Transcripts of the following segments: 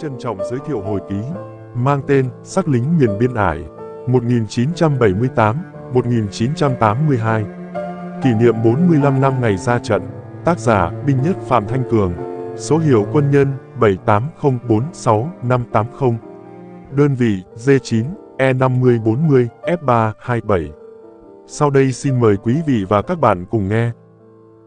trân trọng giới thiệu hồi ký, mang tên Sắc lính miền biên ải 1978-1982. Kỷ niệm 45 năm ngày ra trận, tác giả Binh Nhất Phạm Thanh Cường, số hiệu quân nhân 78046580 đơn vị D9, E5040, F327. Sau đây xin mời quý vị và các bạn cùng nghe.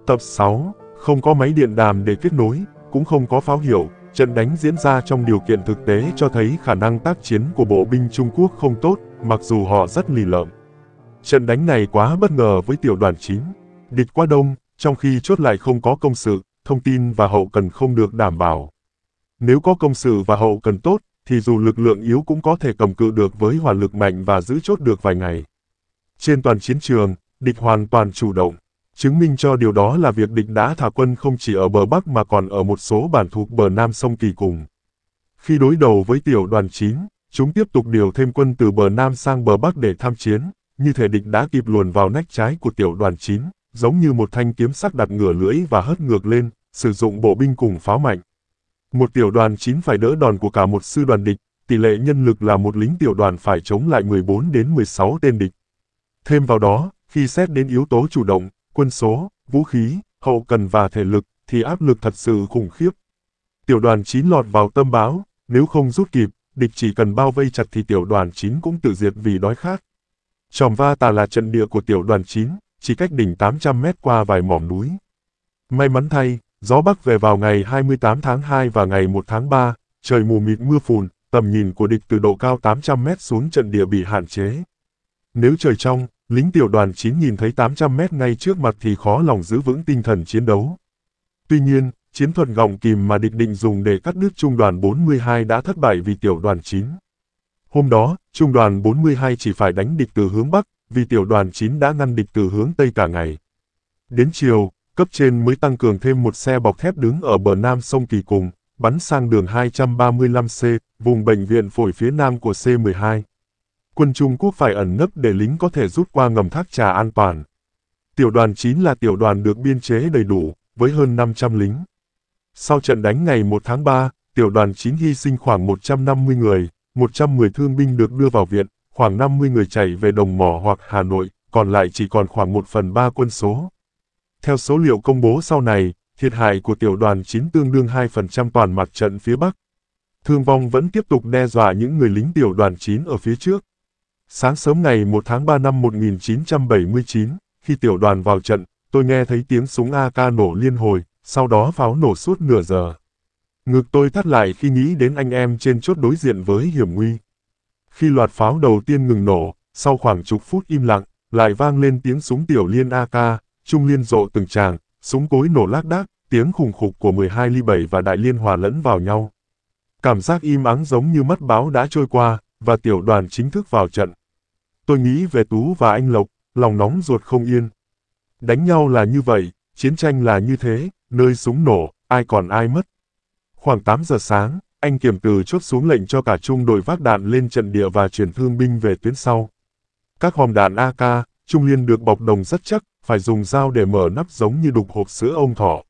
Tập 6, không có máy điện đàm để kết nối, cũng không có pháo hiệu, Trận đánh diễn ra trong điều kiện thực tế cho thấy khả năng tác chiến của bộ binh Trung Quốc không tốt, mặc dù họ rất lì lợm. Trận đánh này quá bất ngờ với tiểu đoàn 9. Địch quá đông, trong khi chốt lại không có công sự, thông tin và hậu cần không được đảm bảo. Nếu có công sự và hậu cần tốt, thì dù lực lượng yếu cũng có thể cầm cự được với hỏa lực mạnh và giữ chốt được vài ngày. Trên toàn chiến trường, địch hoàn toàn chủ động. Chứng minh cho điều đó là việc địch đã thả quân không chỉ ở bờ Bắc mà còn ở một số bản thuộc bờ Nam sông Kỳ Cùng. Khi đối đầu với tiểu đoàn 9, chúng tiếp tục điều thêm quân từ bờ Nam sang bờ Bắc để tham chiến, như thể địch đã kịp luồn vào nách trái của tiểu đoàn 9, giống như một thanh kiếm sắc đặt ngửa lưỡi và hất ngược lên, sử dụng bộ binh cùng pháo mạnh. Một tiểu đoàn 9 phải đỡ đòn của cả một sư đoàn địch, tỷ lệ nhân lực là một lính tiểu đoàn phải chống lại 14 đến 16 tên địch. Thêm vào đó, khi xét đến yếu tố chủ động, quân số, vũ khí, hậu cần và thể lực, thì áp lực thật sự khủng khiếp. Tiểu đoàn 9 lọt vào tâm báo, nếu không rút kịp, địch chỉ cần bao vây chặt thì tiểu đoàn 9 cũng tự diệt vì đói khát. Tròm Va Tà là trận địa của tiểu đoàn 9, chỉ cách đỉnh 800 mét qua vài mỏm núi. May mắn thay, gió bắc về vào ngày 28 tháng 2 và ngày 1 tháng 3, trời mù mịt mưa phùn, tầm nhìn của địch từ độ cao 800 mét xuống trận địa bị hạn chế. Nếu trời trong, lính tiểu đoàn 9 nhìn thấy 800 mét ngay trước mặt thì khó lòng giữ vững tinh thần chiến đấu. Tuy nhiên, chiến thuật gọng kìm mà địch định dùng để cắt đứt trung đoàn 42 đã thất bại vì tiểu đoàn 9. Hôm đó, trung đoàn 42 chỉ phải đánh địch từ hướng Bắc, vì tiểu đoàn 9 đã ngăn địch từ hướng Tây cả ngày. Đến chiều, cấp trên mới tăng cường thêm một xe bọc thép đứng ở bờ nam sông Kỳ Cùng, bắn sang đường 235C, vùng bệnh viện phổi phía nam của C-12 quân Trung Quốc phải ẩn nấp để lính có thể rút qua ngầm thác trà an toàn. Tiểu đoàn 9 là tiểu đoàn được biên chế đầy đủ, với hơn 500 lính. Sau trận đánh ngày 1 tháng 3, tiểu đoàn 9 hy sinh khoảng 150 người, 110 thương binh được đưa vào viện, khoảng 50 người chạy về Đồng Mỏ hoặc Hà Nội, còn lại chỉ còn khoảng 1 phần 3 quân số. Theo số liệu công bố sau này, thiệt hại của tiểu đoàn 9 tương đương 2% toàn mặt trận phía Bắc. Thương vong vẫn tiếp tục đe dọa những người lính tiểu đoàn 9 ở phía trước. Sáng sớm ngày 1 tháng 3 năm 1979, khi tiểu đoàn vào trận, tôi nghe thấy tiếng súng AK nổ liên hồi, sau đó pháo nổ suốt nửa giờ. Ngực tôi thắt lại khi nghĩ đến anh em trên chốt đối diện với hiểm nguy. Khi loạt pháo đầu tiên ngừng nổ, sau khoảng chục phút im lặng, lại vang lên tiếng súng tiểu liên AK, trung liên rộ từng tràng, súng cối nổ lác đác, tiếng khủng khục của 12 ly 7 và đại liên hòa lẫn vào nhau. Cảm giác im ắng giống như mất báo đã trôi qua, và tiểu đoàn chính thức vào trận. Tôi nghĩ về Tú và anh Lộc, lòng nóng ruột không yên. Đánh nhau là như vậy, chiến tranh là như thế, nơi súng nổ, ai còn ai mất. Khoảng 8 giờ sáng, anh kiểm từ chốt xuống lệnh cho cả trung đội vác đạn lên trận địa và chuyển thương binh về tuyến sau. Các hòm đạn AK, trung liên được bọc đồng rất chắc, phải dùng dao để mở nắp giống như đục hộp sữa ông thỏ.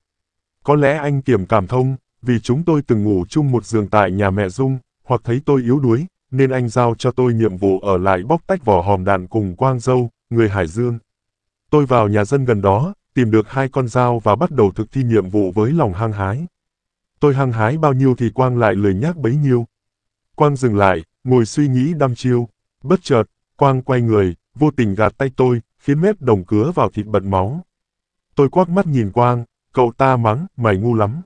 Có lẽ anh kiểm cảm thông, vì chúng tôi từng ngủ chung một giường tại nhà mẹ Dung, hoặc thấy tôi yếu đuối, nên anh giao cho tôi nhiệm vụ ở lại bóc tách vỏ hòm đạn cùng Quang Dâu, người Hải Dương. Tôi vào nhà dân gần đó, tìm được hai con dao và bắt đầu thực thi nhiệm vụ với lòng hăng hái. Tôi hăng hái bao nhiêu thì Quang lại lười nhác bấy nhiêu. Quang dừng lại, ngồi suy nghĩ đăm chiêu. Bất chợt, Quang quay người, vô tình gạt tay tôi, khiến mép đồng cứa vào thịt bật máu. Tôi quắc mắt nhìn Quang, cậu ta mắng, mày ngu lắm.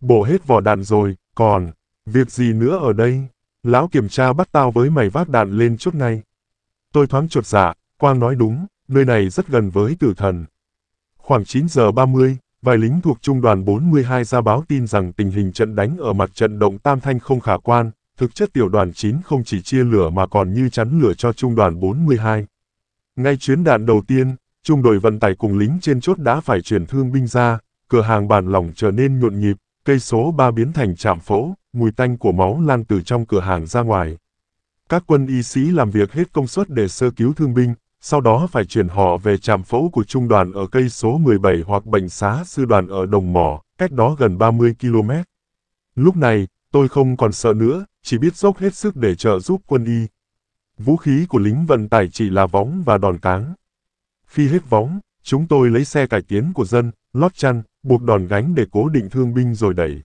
Bổ hết vỏ đạn rồi, còn, việc gì nữa ở đây? Lão kiểm tra bắt tao với mày vác đạn lên chút ngay. Tôi thoáng chuột dạ, Quang nói đúng, nơi này rất gần với tử thần. Khoảng 9 giờ 30, vài lính thuộc trung đoàn 42 ra báo tin rằng tình hình trận đánh ở mặt trận động Tam Thanh không khả quan, thực chất tiểu đoàn 9 không chỉ chia lửa mà còn như chắn lửa cho trung đoàn 42. Ngay chuyến đạn đầu tiên, trung đội vận tải cùng lính trên chốt đã phải chuyển thương binh ra, cửa hàng bản lỏng trở nên nhộn nhịp, Cây số 3 biến thành trạm phẫu, mùi tanh của máu lan từ trong cửa hàng ra ngoài. Các quân y sĩ làm việc hết công suất để sơ cứu thương binh, sau đó phải chuyển họ về trạm phẫu của trung đoàn ở cây số 17 hoặc bệnh xá sư đoàn ở Đồng Mỏ, cách đó gần 30 km. Lúc này, tôi không còn sợ nữa, chỉ biết dốc hết sức để trợ giúp quân y. Vũ khí của lính vận tải chỉ là võng và đòn cáng. Khi hết võng, chúng tôi lấy xe cải tiến của dân, lót chăn, buộc đòn gánh để cố định thương binh rồi đẩy.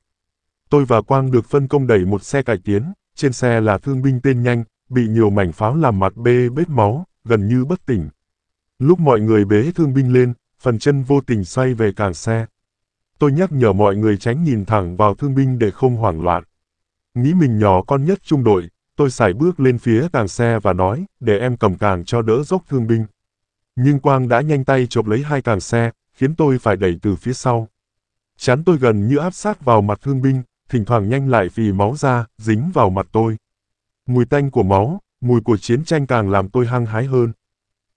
Tôi và Quang được phân công đẩy một xe cải tiến, trên xe là thương binh tên nhanh, bị nhiều mảnh pháo làm mặt bê bết máu, gần như bất tỉnh. Lúc mọi người bế thương binh lên, phần chân vô tình xoay về càng xe. Tôi nhắc nhở mọi người tránh nhìn thẳng vào thương binh để không hoảng loạn. Nghĩ mình nhỏ con nhất trung đội, tôi xài bước lên phía càng xe và nói, để em cầm càng cho đỡ dốc thương binh. Nhưng Quang đã nhanh tay chộp lấy hai càng xe, khiến tôi phải đẩy từ phía sau. Chán tôi gần như áp sát vào mặt thương binh, thỉnh thoảng nhanh lại vì máu ra, dính vào mặt tôi. Mùi tanh của máu, mùi của chiến tranh càng làm tôi hăng hái hơn.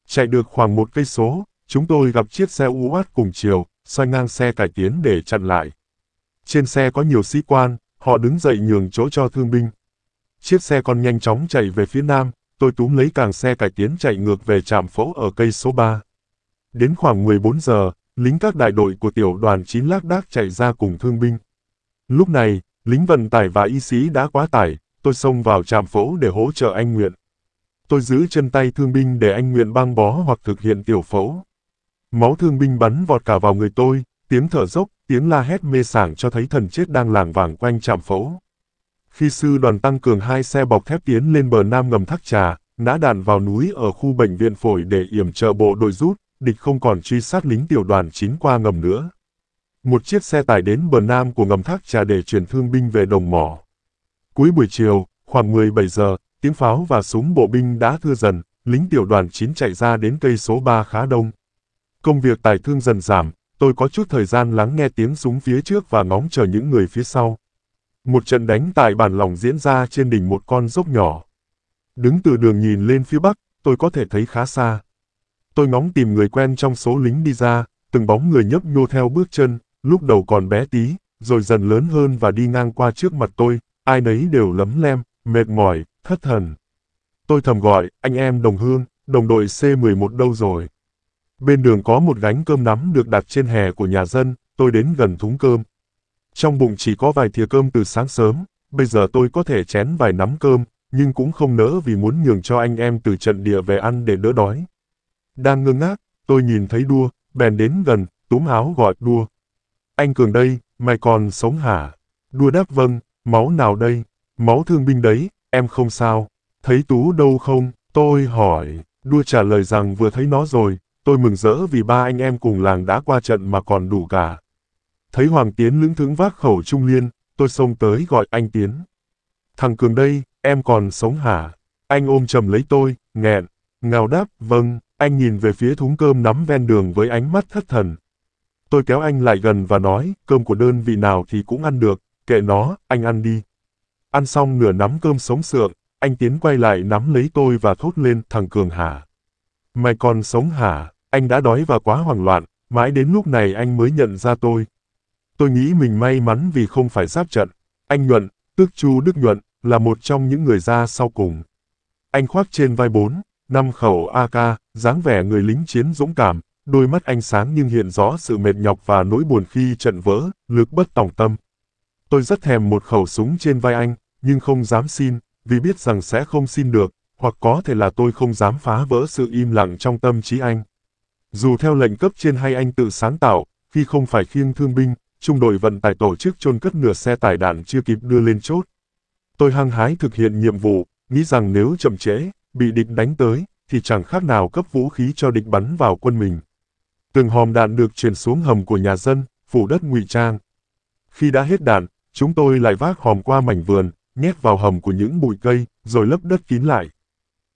Chạy được khoảng một cây số, chúng tôi gặp chiếc xe u uất cùng chiều, xoay ngang xe cải tiến để chặn lại. Trên xe có nhiều sĩ quan, họ đứng dậy nhường chỗ cho thương binh. Chiếc xe còn nhanh chóng chạy về phía nam, tôi túm lấy càng xe cải tiến chạy ngược về trạm phẫu ở cây số 3. Đến khoảng 14 giờ, lính các đại đội của tiểu đoàn 9 lác đác chạy ra cùng thương binh. Lúc này, lính vận tải và y sĩ đã quá tải, tôi xông vào trạm phẫu để hỗ trợ anh Nguyện. Tôi giữ chân tay thương binh để anh Nguyện băng bó hoặc thực hiện tiểu phẫu. Máu thương binh bắn vọt cả vào người tôi, tiếng thở dốc, tiếng la hét mê sảng cho thấy thần chết đang làng vàng quanh trạm phẫu. Khi sư đoàn tăng cường hai xe bọc thép tiến lên bờ nam ngầm thác trà, nã đạn vào núi ở khu bệnh viện phổi để yểm trợ bộ đội rút, địch không còn truy sát lính tiểu đoàn chín qua ngầm nữa. Một chiếc xe tải đến bờ nam của ngầm thác trà để chuyển thương binh về đồng mỏ. Cuối buổi chiều, khoảng 17 giờ, tiếng pháo và súng bộ binh đã thưa dần, lính tiểu đoàn chín chạy ra đến cây số 3 khá đông. Công việc tài thương dần giảm, tôi có chút thời gian lắng nghe tiếng súng phía trước và ngóng chờ những người phía sau. Một trận đánh tại bản lòng diễn ra trên đỉnh một con dốc nhỏ. Đứng từ đường nhìn lên phía bắc, tôi có thể thấy khá xa. Tôi ngóng tìm người quen trong số lính đi ra, từng bóng người nhấp nhô theo bước chân, lúc đầu còn bé tí, rồi dần lớn hơn và đi ngang qua trước mặt tôi, ai nấy đều lấm lem, mệt mỏi, thất thần. Tôi thầm gọi, anh em đồng hương, đồng đội C11 đâu rồi? Bên đường có một gánh cơm nắm được đặt trên hè của nhà dân, tôi đến gần thúng cơm. Trong bụng chỉ có vài thìa cơm từ sáng sớm, bây giờ tôi có thể chén vài nắm cơm, nhưng cũng không nỡ vì muốn nhường cho anh em từ trận địa về ăn để đỡ đói. Đang ngơ ngác, tôi nhìn thấy đua, bèn đến gần, túm áo gọi đua. Anh Cường đây, mày còn sống hả? Đua đáp vâng, máu nào đây? Máu thương binh đấy, em không sao. Thấy Tú đâu không? Tôi hỏi. Đua trả lời rằng vừa thấy nó rồi, tôi mừng rỡ vì ba anh em cùng làng đã qua trận mà còn đủ cả. Thấy Hoàng Tiến lưỡng thững vác khẩu trung liên, tôi xông tới gọi anh Tiến. Thằng Cường đây, em còn sống hả? Anh ôm chầm lấy tôi, nghẹn, ngào đáp, vâng. Anh nhìn về phía thúng cơm nắm ven đường với ánh mắt thất thần. Tôi kéo anh lại gần và nói, cơm của đơn vị nào thì cũng ăn được, kệ nó, anh ăn đi. Ăn xong nửa nắm cơm sống sượng, anh Tiến quay lại nắm lấy tôi và thốt lên, thằng Cường hả? Mày còn sống hả? Anh đã đói và quá hoảng loạn, mãi đến lúc này anh mới nhận ra tôi. Tôi nghĩ mình may mắn vì không phải giáp trận. Anh Nhuận, tức Chu Đức Nhuận, là một trong những người ra sau cùng. Anh khoác trên vai bốn, Năm khẩu AK, dáng vẻ người lính chiến dũng cảm, đôi mắt ánh sáng nhưng hiện rõ sự mệt nhọc và nỗi buồn khi trận vỡ, lực bất tòng tâm. Tôi rất thèm một khẩu súng trên vai anh, nhưng không dám xin, vì biết rằng sẽ không xin được, hoặc có thể là tôi không dám phá vỡ sự im lặng trong tâm trí anh. Dù theo lệnh cấp trên hay anh tự sáng tạo, khi không phải khiêng thương binh, trung đội vận tải tổ chức chôn cất nửa xe tải đạn chưa kịp đưa lên chốt. Tôi hăng hái thực hiện nhiệm vụ, nghĩ rằng nếu chậm trễ, bị địch đánh tới, thì chẳng khác nào cấp vũ khí cho địch bắn vào quân mình. Từng hòm đạn được chuyển xuống hầm của nhà dân, phủ đất ngụy trang. Khi đã hết đạn, chúng tôi lại vác hòm qua mảnh vườn, nhét vào hầm của những bụi cây, rồi lấp đất kín lại.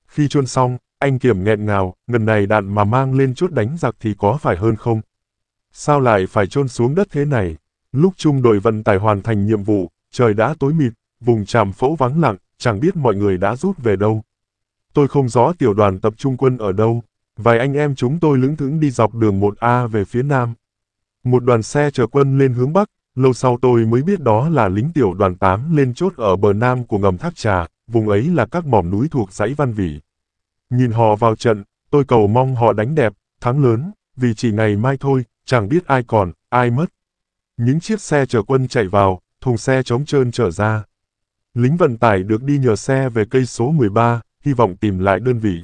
Khi chôn xong, anh Kiểm nghẹn ngào, ngần này đạn mà mang lên chốt đánh giặc thì có phải hơn không? Sao lại phải chôn xuống đất thế này? Lúc trung đội vận tải hoàn thành nhiệm vụ, trời đã tối mịt, vùng tràm phẫu vắng lặng, chẳng biết mọi người đã rút về đâu. Tôi không rõ tiểu đoàn tập trung quân ở đâu. Vài anh em chúng tôi lững thững đi dọc đường 1A về phía nam. Một đoàn xe chở quân lên hướng bắc, lâu sau tôi mới biết đó là lính tiểu đoàn 8 lên chốt ở bờ nam của ngầm Thác Trà, vùng ấy là các mỏm núi thuộc dãy Văn Vỉ. Nhìn họ vào trận, tôi cầu mong họ đánh đẹp, thắng lớn, vì chỉ ngày mai thôi, chẳng biết ai còn, ai mất. Những chiếc xe chở quân chạy vào, thùng xe trống trơn trở ra. Lính vận tải được đi nhờ xe về cây số 13, hy vọng tìm lại đơn vị.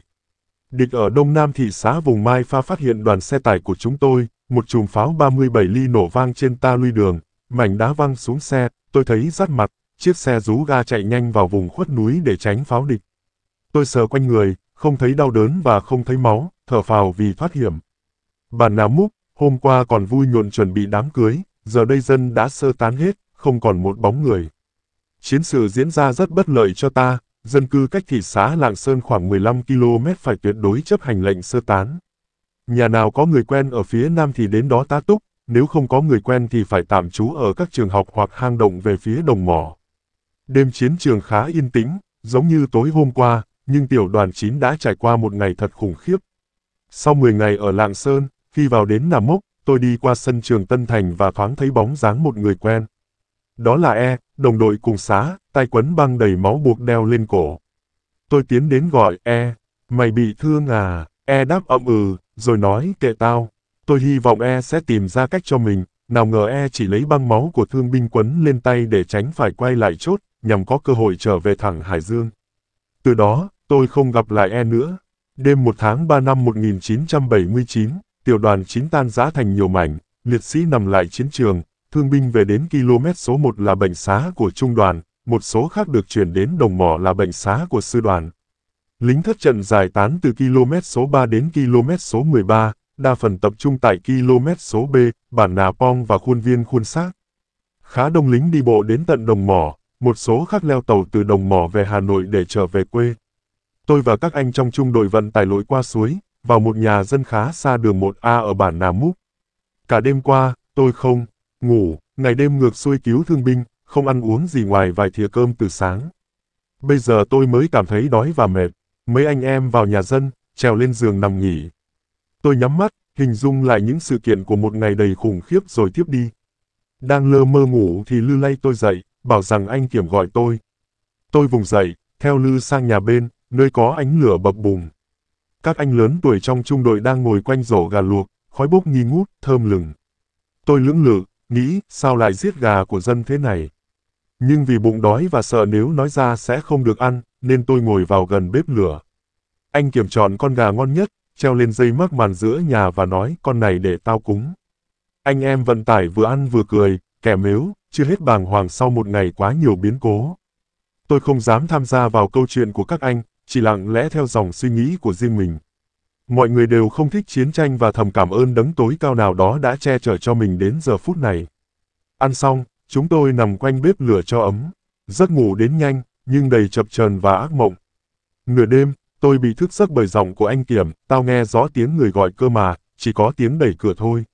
Địch ở đông nam thị xã vùng Mai Pha phát hiện đoàn xe tải của chúng tôi, một chùm pháo 37 ly nổ vang trên ta luy đường, mảnh đá văng xuống xe, tôi thấy rát mặt, chiếc xe rú ga chạy nhanh vào vùng khuất núi để tránh pháo địch. Tôi sờ quanh người, không thấy đau đớn và không thấy máu, thở phào vì thoát hiểm. Bà Nà Múc, hôm qua còn vui nhộn chuẩn bị đám cưới, giờ đây dân đã sơ tán hết, không còn một bóng người. Chiến sự diễn ra rất bất lợi cho ta, dân cư cách thị xã Lạng Sơn khoảng 15 km phải tuyệt đối chấp hành lệnh sơ tán. Nhà nào có người quen ở phía nam thì đến đó tá túc, nếu không có người quen thì phải tạm trú ở các trường học hoặc hang động về phía đồng mỏ. Đêm chiến trường khá yên tĩnh, giống như tối hôm qua, nhưng tiểu đoàn 9 đã trải qua một ngày thật khủng khiếp. Sau 10 ngày ở Lạng Sơn, khi vào đến Nam Mốc, tôi đi qua sân trường Tân Thành và thoáng thấy bóng dáng một người quen. Đó là E, đồng đội cùng xá, tay quấn băng đầy máu buộc đeo lên cổ. Tôi tiến đến gọi E, mày bị thương à, E đáp ậm ừ, rồi nói kệ tao. Tôi hy vọng E sẽ tìm ra cách cho mình, nào ngờ E chỉ lấy băng máu của thương binh quấn lên tay để tránh phải quay lại chốt, nhằm có cơ hội trở về thẳng Hải Dương. Từ đó, tôi không gặp lại E nữa. Đêm 1 tháng 3 năm 1979, tiểu đoàn 9 tan giã thành nhiều mảnh, liệt sĩ nằm lại chiến trường, Thương binh về đến km số 1 là bệnh xá của trung đoàn, một số khác được chuyển đến đồng mỏ là bệnh xá của sư đoàn. Lính thất trận giải tán từ km số 3 đến km số 13, đa phần tập trung tại km số B, bản Nà Pong và khuôn viên khuôn xác. Khá đông lính đi bộ đến tận đồng mỏ, một số khác leo tàu từ đồng mỏ về Hà Nội để trở về quê. Tôi và các anh trong trung đội vận tải lội qua suối, vào một nhà dân khá xa đường 1A ở bản Nà Múc. Cả đêm qua, tôi không ngủ, ngày đêm ngược xuôi cứu thương binh, không ăn uống gì ngoài vài thìa cơm từ sáng. Bây giờ tôi mới cảm thấy đói và mệt. Mấy anh em vào nhà dân, trèo lên giường nằm nghỉ. Tôi nhắm mắt, hình dung lại những sự kiện của một ngày đầy khủng khiếp rồi tiếp đi. Đang lơ mơ ngủ thì Lư lay tôi dậy, bảo rằng anh Kiểm gọi tôi. Tôi vùng dậy, theo Lư sang nhà bên, nơi có ánh lửa bập bùng. Các anh lớn tuổi trong trung đội đang ngồi quanh rổ gà luộc, khói bốc nghi ngút, thơm lừng. Tôi lưỡng lự, nghĩ sao lại giết gà của dân thế này. Nhưng vì bụng đói và sợ nếu nói ra sẽ không được ăn, nên tôi ngồi vào gần bếp lửa. Anh kiểm chọn con gà ngon nhất, treo lên dây mắc màn giữa nhà và nói con này để tao cúng. Anh em vận tải vừa ăn vừa cười, kẻ mếu, chưa hết bàng hoàng sau một ngày quá nhiều biến cố. Tôi không dám tham gia vào câu chuyện của các anh, chỉ lặng lẽ theo dòng suy nghĩ của riêng mình. Mọi người đều không thích chiến tranh và thầm cảm ơn đấng tối cao nào đó đã che chở cho mình đến giờ phút này. Ăn xong, chúng tôi nằm quanh bếp lửa cho ấm. Giấc ngủ đến nhanh, nhưng đầy chập chờn và ác mộng. Nửa đêm, tôi bị thức giấc bởi giọng của anh Kiểm, tao nghe rõ tiếng người gọi cơ mà, chỉ có tiếng đẩy cửa thôi.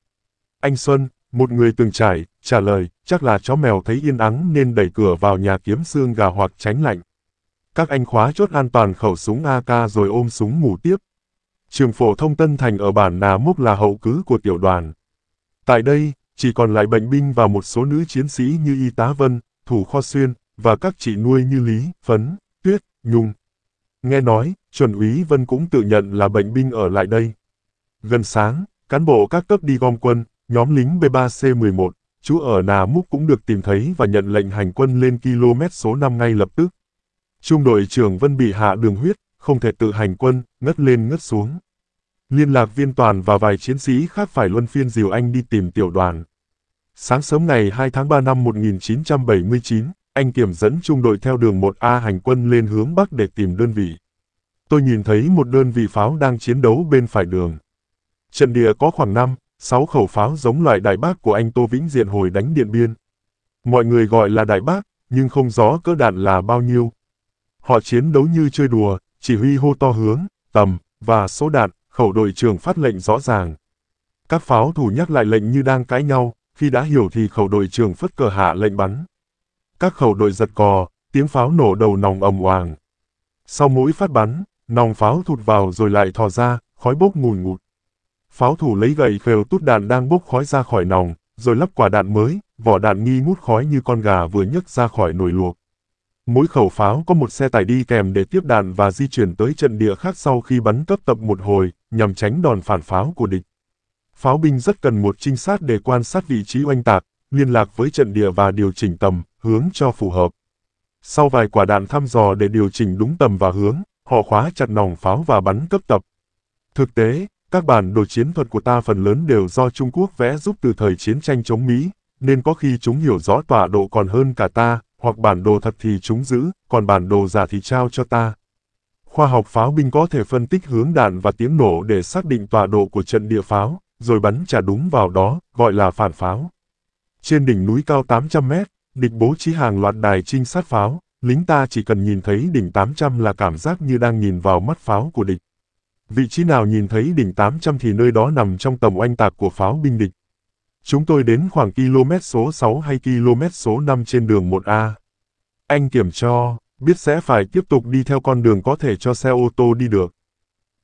Anh Xuân, một người từng trải, trả lời, chắc là chó mèo thấy yên ắng nên đẩy cửa vào nhà kiếm xương gà hoặc tránh lạnh. Các anh khóa chốt an toàn khẩu súng AK rồi ôm súng ngủ tiếp trường phổ thông Tân Thành ở bản Nà Múc là hậu cứ của tiểu đoàn. Tại đây, chỉ còn lại bệnh binh và một số nữ chiến sĩ như Y tá Vân, Thủ Kho Xuyên, và các chị nuôi như Lý, Phấn, Tuyết, Nhung. Nghe nói, chuẩn úy Vân cũng tự nhận là bệnh binh ở lại đây. Gần sáng, cán bộ các cấp đi gom quân, nhóm lính B3C11, chú ở Nà Múc cũng được tìm thấy và nhận lệnh hành quân lên km số 5 ngay lập tức. Trung đội trưởng Vân bị hạ đường huyết, không thể tự hành quân, ngất lên ngất xuống liên lạc viên toàn và vài chiến sĩ khác phải luân phiên dìu anh đi tìm tiểu đoàn. Sáng sớm ngày 2 tháng 3 năm 1979, anh Kiểm dẫn trung đội theo đường 1A hành quân lên hướng Bắc để tìm đơn vị. Tôi nhìn thấy một đơn vị pháo đang chiến đấu bên phải đường. Trận địa có khoảng 5, 6 khẩu pháo giống loại đại bác của anh Tô Vĩnh Diện hồi đánh Điện Biên. Mọi người gọi là đại bác, nhưng không rõ cỡ đạn là bao nhiêu. Họ chiến đấu như chơi đùa, chỉ huy hô to hướng, tầm, và số đạn, khẩu đội trưởng phát lệnh rõ ràng. Các pháo thủ nhắc lại lệnh như đang cãi nhau, khi đã hiểu thì khẩu đội trưởng phất cờ hạ lệnh bắn. Các khẩu đội giật cò, tiếng pháo nổ đầu nòng ầm oàng. Sau mỗi phát bắn, nòng pháo thụt vào rồi lại thò ra, khói bốc ngùn ngụt. Pháo thủ lấy gậy khều tút đạn đang bốc khói ra khỏi nòng, rồi lắp quả đạn mới, vỏ đạn nghi ngút khói như con gà vừa nhấc ra khỏi nồi luộc. Mỗi khẩu pháo có một xe tải đi kèm để tiếp đạn và di chuyển tới trận địa khác sau khi bắn cấp tập một hồi, nhằm tránh đòn phản pháo của địch. Pháo binh rất cần một trinh sát để quan sát vị trí oanh tạc, liên lạc với trận địa và điều chỉnh tầm, hướng cho phù hợp. Sau vài quả đạn thăm dò để điều chỉnh đúng tầm và hướng, họ khóa chặt nòng pháo và bắn cấp tập. Thực tế, các bản đồ chiến thuật của ta phần lớn đều do Trung Quốc vẽ giúp từ thời chiến tranh chống Mỹ, nên có khi chúng hiểu rõ tọa độ còn hơn cả ta, hoặc bản đồ thật thì chúng giữ, còn bản đồ giả thì trao cho ta. Khoa học pháo binh có thể phân tích hướng đạn và tiếng nổ để xác định tọa độ của trận địa pháo, rồi bắn trả đúng vào đó, gọi là phản pháo. Trên đỉnh núi cao 800 mét, địch bố trí hàng loạt đài trinh sát pháo, lính ta chỉ cần nhìn thấy đỉnh 800 là cảm giác như đang nhìn vào mắt pháo của địch. Vị trí nào nhìn thấy đỉnh 800 thì nơi đó nằm trong tầm oanh tạc của pháo binh địch. Chúng tôi đến khoảng km số 6 hay km số 5 trên đường 1A. Anh kiểm cho, biết sẽ phải tiếp tục đi theo con đường có thể cho xe ô tô đi được.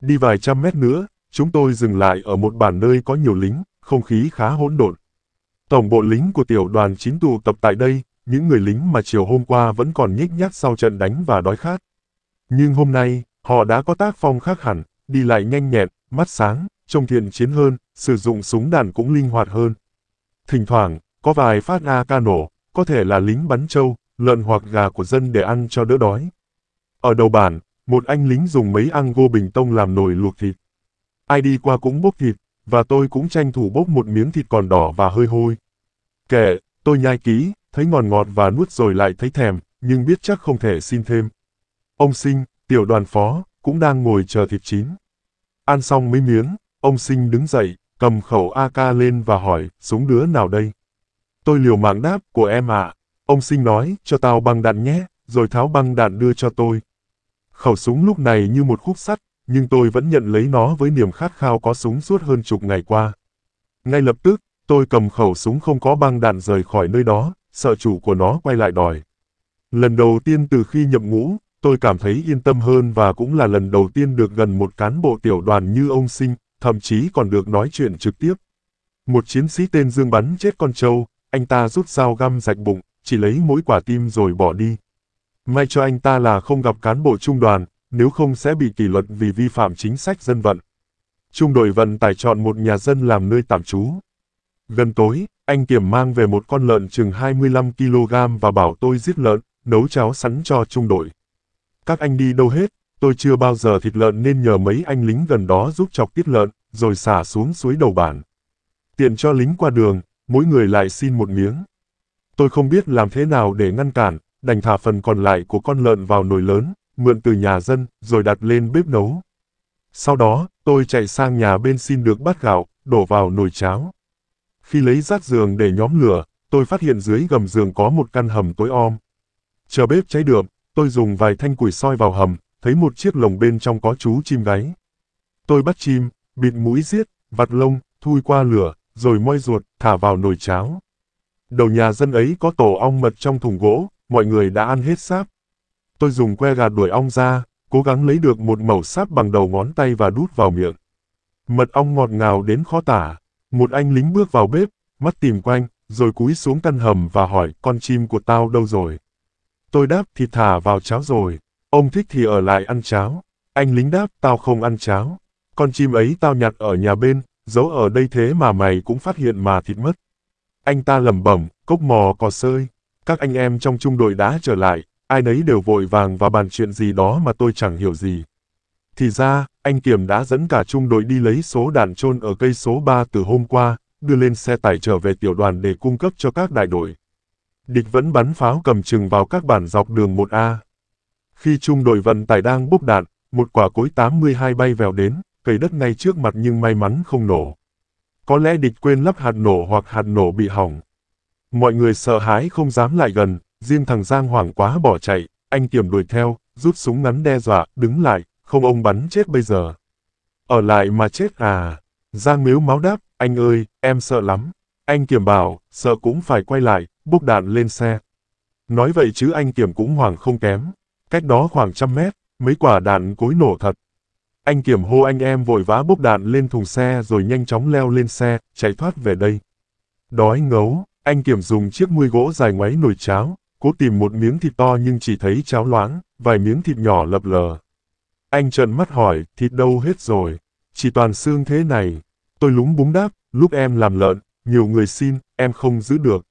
Đi vài trăm mét nữa, chúng tôi dừng lại ở một bản nơi có nhiều lính, không khí khá hỗn độn. Tổng bộ lính của tiểu đoàn 9 tụ tập tại đây, những người lính mà chiều hôm qua vẫn còn nhích nhác sau trận đánh và đói khát. Nhưng hôm nay, họ đã có tác phong khác hẳn, đi lại nhanh nhẹn, mắt sáng, trông thiện chiến hơn, sử dụng súng đạn cũng linh hoạt hơn. Thỉnh thoảng, có vài phát ca nổ, có thể là lính bắn trâu, lợn hoặc gà của dân để ăn cho đỡ đói. Ở đầu bản, một anh lính dùng mấy ăn vô bình tông làm nồi luộc thịt. Ai đi qua cũng bốc thịt, và tôi cũng tranh thủ bốc một miếng thịt còn đỏ và hơi hôi. Kệ, tôi nhai kỹ, thấy ngọt ngọt và nuốt rồi lại thấy thèm, nhưng biết chắc không thể xin thêm. Ông Sinh, tiểu đoàn phó, cũng đang ngồi chờ thịt chín. Ăn xong mấy miếng, ông Sinh đứng dậy, cầm khẩu AK lên và hỏi, súng đứa nào đây? Tôi liều mạng đáp, của em ạ. Ông sinh nói, cho tao băng đạn nhé, rồi tháo băng đạn đưa cho tôi. Khẩu súng lúc này như một khúc sắt, nhưng tôi vẫn nhận lấy nó với niềm khát khao có súng suốt hơn chục ngày qua. Ngay lập tức, tôi cầm khẩu súng không có băng đạn rời khỏi nơi đó, sợ chủ của nó quay lại đòi. Lần đầu tiên từ khi nhậm ngũ, tôi cảm thấy yên tâm hơn và cũng là lần đầu tiên được gần một cán bộ tiểu đoàn như ông Sinh thậm chí còn được nói chuyện trực tiếp. Một chiến sĩ tên Dương bắn chết con trâu, anh ta rút dao găm rạch bụng, chỉ lấy mỗi quả tim rồi bỏ đi. May cho anh ta là không gặp cán bộ trung đoàn, nếu không sẽ bị kỷ luật vì vi phạm chính sách dân vận. Trung đội vận tải chọn một nhà dân làm nơi tạm trú. Gần tối, anh Kiểm mang về một con lợn chừng 25 kg và bảo tôi giết lợn, nấu cháo sắn cho trung đội. Các anh đi đâu hết? Tôi chưa bao giờ thịt lợn nên nhờ mấy anh lính gần đó giúp chọc tiết lợn, rồi xả xuống suối đầu bản. Tiện cho lính qua đường, mỗi người lại xin một miếng. Tôi không biết làm thế nào để ngăn cản, đành thả phần còn lại của con lợn vào nồi lớn, mượn từ nhà dân, rồi đặt lên bếp nấu. Sau đó, tôi chạy sang nhà bên xin được bát gạo, đổ vào nồi cháo. Khi lấy rác giường để nhóm lửa, tôi phát hiện dưới gầm giường có một căn hầm tối om. Chờ bếp cháy được, tôi dùng vài thanh củi soi vào hầm, thấy một chiếc lồng bên trong có chú chim gáy. Tôi bắt chim, bịt mũi giết, vặt lông, thui qua lửa, rồi moi ruột, thả vào nồi cháo. Đầu nhà dân ấy có tổ ong mật trong thùng gỗ, mọi người đã ăn hết sáp. Tôi dùng que gà đuổi ong ra, cố gắng lấy được một mẩu sáp bằng đầu ngón tay và đút vào miệng. Mật ong ngọt ngào đến khó tả. Một anh lính bước vào bếp, mắt tìm quanh, rồi cúi xuống căn hầm và hỏi con chim của tao đâu rồi. Tôi đáp thì thả vào cháo rồi. Ông thích thì ở lại ăn cháo. Anh lính đáp, tao không ăn cháo. Con chim ấy tao nhặt ở nhà bên, giấu ở đây thế mà mày cũng phát hiện mà thịt mất. Anh ta lẩm bẩm, cốc mò cò sơi. Các anh em trong trung đội đã trở lại, ai nấy đều vội vàng và bàn chuyện gì đó mà tôi chẳng hiểu gì. Thì ra, anh Kiểm đã dẫn cả trung đội đi lấy số đạn trôn ở cây số 3 từ hôm qua, đưa lên xe tải trở về tiểu đoàn để cung cấp cho các đại đội. Địch vẫn bắn pháo cầm chừng vào các bản dọc đường 1A. Khi trung đội vận tải đang bốc đạn, một quả cối 82 bay vèo đến, cây đất ngay trước mặt nhưng may mắn không nổ. Có lẽ địch quên lắp hạt nổ hoặc hạt nổ bị hỏng. Mọi người sợ hãi không dám lại gần, riêng thằng Giang hoảng quá bỏ chạy, anh kiểm đuổi theo, rút súng ngắn đe dọa, đứng lại, không ông bắn chết bây giờ. Ở lại mà chết à. Giang miếu máu đáp, anh ơi, em sợ lắm. Anh kiểm bảo, sợ cũng phải quay lại, bốc đạn lên xe. Nói vậy chứ anh kiểm cũng hoảng không kém. Cách đó khoảng trăm mét, mấy quả đạn cối nổ thật. Anh kiểm hô anh em vội vã bốc đạn lên thùng xe rồi nhanh chóng leo lên xe, chạy thoát về đây. Đói ngấu, anh kiểm dùng chiếc muôi gỗ dài ngoáy nồi cháo, cố tìm một miếng thịt to nhưng chỉ thấy cháo loãng, vài miếng thịt nhỏ lập lờ. Anh trợn mắt hỏi, thịt đâu hết rồi? Chỉ toàn xương thế này. Tôi lúng búng đáp, lúc em làm lợn, nhiều người xin, em không giữ được.